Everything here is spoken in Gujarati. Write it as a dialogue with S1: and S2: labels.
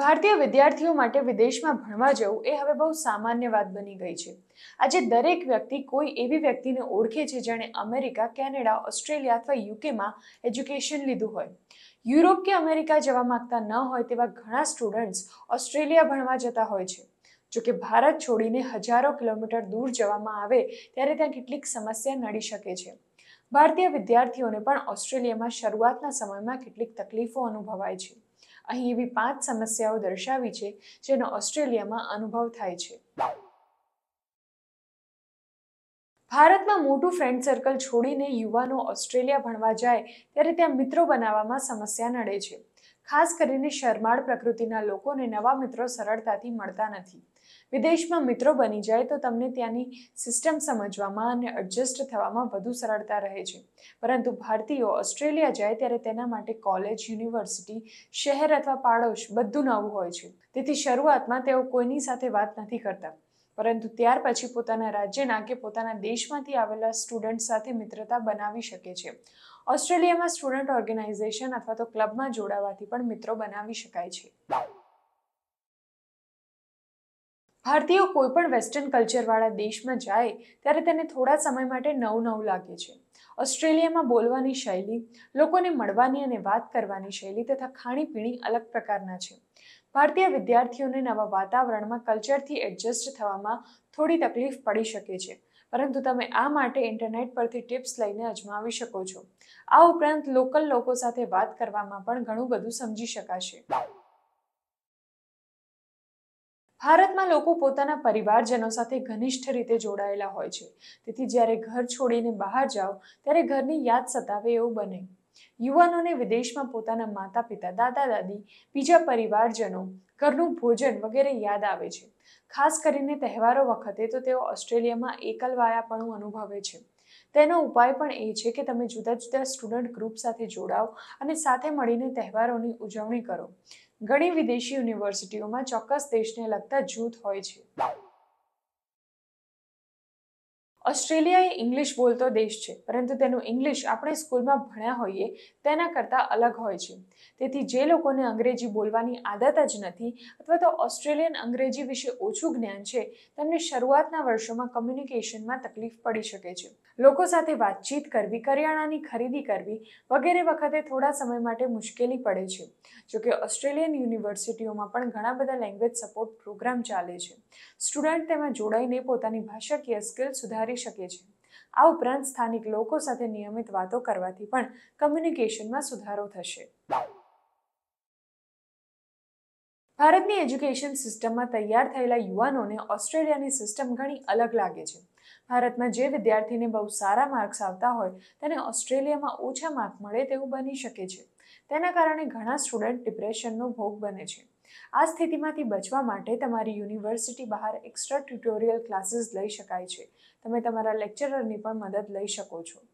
S1: ભારતીય વિદ્યાર્થીઓ માટે વિદેશમાં ભણવા જવું એ હવે બહુ સામાન્ય વાત બની ગઈ છે આજે દરેક વ્યક્તિ કોઈ એવી વ્યક્તિને ઓળખે છે જેણે અમેરિકા કેનેડા ઓસ્ટ્રેલિયા અથવા યુકેમાં એજ્યુકેશન લીધું હોય યુરોપ કે અમેરિકા જવા માગતા ન હોય તેવા ઘણા સ્ટુડન્ટ્સ ઓસ્ટ્રેલિયા ભણવા જતા હોય છે જોકે ભારત છોડીને હજારો કિલોમીટર દૂર જવામાં આવે ત્યારે ત્યાં કેટલીક સમસ્યા નડી શકે છે ભારતીય વિદ્યાર્થીઓને પણ ઓસ્ટ્રેલિયામાં શરૂઆતના સમયમાં કેટલીક તકલીફો અનુભવાય છે અહીં એવી પાંચ સમસ્યાઓ દર્શાવી છે જેનો ઓસ્ટ્રેલિયામાં અનુભવ થાય છે ભારતમાં મોટું ફ્રેન્ડ સર્કલ છોડીને યુવાનો ઓસ્ટ્રેલિયા ભણવા જાય ત્યારે ત્યાં મિત્રો બનાવવામાં સમસ્યા નડે છે ખાસ કરીને શરમાળ પ્રકૃતિના લોકોને નવા મિત્રો સરળતાથી મળતા નથી વિદેશમાં મિત્રો બની જાય તો તમને ત્યાંની સિસ્ટમ સમજવામાં અને એડજસ્ટ થવામાં વધુ સરળતા રહે છે પરંતુ ભારતીયો ઓસ્ટ્રેલિયા જાય ત્યારે તેના માટે કોલેજ યુનિવર્સિટી શહેર અથવા પાડોશ બધું નવું હોય છે તેથી શરૂઆતમાં તેઓ કોઈની સાથે વાત નથી કરતા પરંતુ ત્યાર પછી પોતાના રાજ્યના કે પોતાના દેશમાંથી આવેલા સ્ટુડન્ટ સાથે મિત્રતા બનાવી શકે છે ઓસ્ટ્રેલિયામાં સ્ટુડન્ટ ઓર્ગેનાઇઝેશન અથવા તો ક્લબમાં જોડાવાથી પણ મિત્રો બનાવી શકાય છે ભારતીયો કોઈ પણ વેસ્ટર્ન કલ્ચરવાળા દેશમાં જાય ત્યારે તેને થોડા સમય માટે નવું નવું લાગે છે ઓસ્ટ્રેલિયામાં બોલવાની શૈલી લોકોને મળવાની અને વાત કરવાની શૈલી તથા ખાણીપીણી અલગ પ્રકારના છે ભારતીય વિદ્યાર્થીઓને નવા વાતાવરણમાં કલ્ચરથી એડજસ્ટ થવામાં થોડી તકલીફ પડી શકે છે પરંતુ તમે આ માટે ઇન્ટરનેટ પરથી ટિપ્સ લઈને અજમાવી શકો છો આ ઉપરાંત લોકલ લોકો સાથે વાત કરવામાં પણ ઘણું બધું સમજી શકાશે ભારતમાં લોકો પોતાના પરિવારજનો સાથે ઘનિષ્ઠ રીતે જોડાયેલા હોય છે તેથી જ્યારે ઘર છોડીને બહાર જાઓ ત્યારે ઘરની યાદ સતાવે એવું બને યુવાનોને વિદેશમાં પોતાના માતા પિતા દાદા દાદી બીજા પરિવારજનો ઘરનું ભોજન વગેરે યાદ આવે છે ખાસ કરીને તહેવારો વખતે તો તેઓ ઓસ્ટ્રેલિયામાં પણ અનુભવે છે તેનો ઉપાય પણ એ છે કે તમે જુદા જુદા સ્ટુડન્ટ ગ્રુપ સાથે જોડાઓ અને સાથે મળીને તહેવારોની ઉજવણી કરો ઘણી વિદેશી યુનિવર્સિટીઓમાં ચોક્કસ દેશને લગતા જૂથ હોય છે ઓસ્ટ્રેલિયા એ ઇંગ્લિશ બોલતો દેશ છે પરંતુ તેનું ઇંગ્લિશ આપણે સ્કૂલમાં ભણ્યા હોઈએ તેના કરતાં અલગ હોય છે તેથી જે લોકોને અંગ્રેજી બોલવાની આદત જ નથી અથવા તો ઓસ્ટ્રેલિયન અંગ્રેજી વિશે ઓછું જ્ઞાન છે તેમને શરૂઆતના વર્ષોમાં કમ્યુનિકેશનમાં તકલીફ પડી શકે છે લોકો સાથે વાતચીત કરવી કરિયાણાની ખરીદી કરવી વગેરે વખતે થોડા સમય માટે મુશ્કેલી પડે છે જોકે ઓસ્ટ્રેલિયન યુનિવર્સિટીઓમાં પણ ઘણા બધા લેંગ્વેજ સપોર્ટ પ્રોગ્રામ ચાલે છે સ્ટુડન્ટ તેમાં જોડાઈને પોતાની ભાષાકીય સ્કિલ સુધારી કરી શકીએ છીએ આ ઉપરાંત સ્થાનિક લોકો સાથે નિયમિત વાતો કરવાથી પણ કમ્યુનિકેશનમાં સુધારો થશે ભારતની એજ્યુકેશન સિસ્ટમમાં તૈયાર થયેલા યુવાનોને ઓસ્ટ્રેલિયાની સિસ્ટમ ઘણી અલગ લાગે છે ભારતમાં જે વિદ્યાર્થીને બહુ સારા માર્ક્સ આવતા હોય તેને ઓસ્ટ્રેલિયામાં ઓછા માર્ક મળે તેવું બની શકે છે તેના કારણે ઘણા સ્ટુડન્ટ ડિપ્રેશનનો ભોગ બને છે આ સ્થિતિમાંથી બચવા માટે તમારી યુનિવર્સિટી બહાર એક્સ્ટ્રા ટ્યુટોરિયલ ક્લાસીસ લઈ શકાય છે તમે તમારા લેક્ચરરની પણ મદદ લઈ શકો છો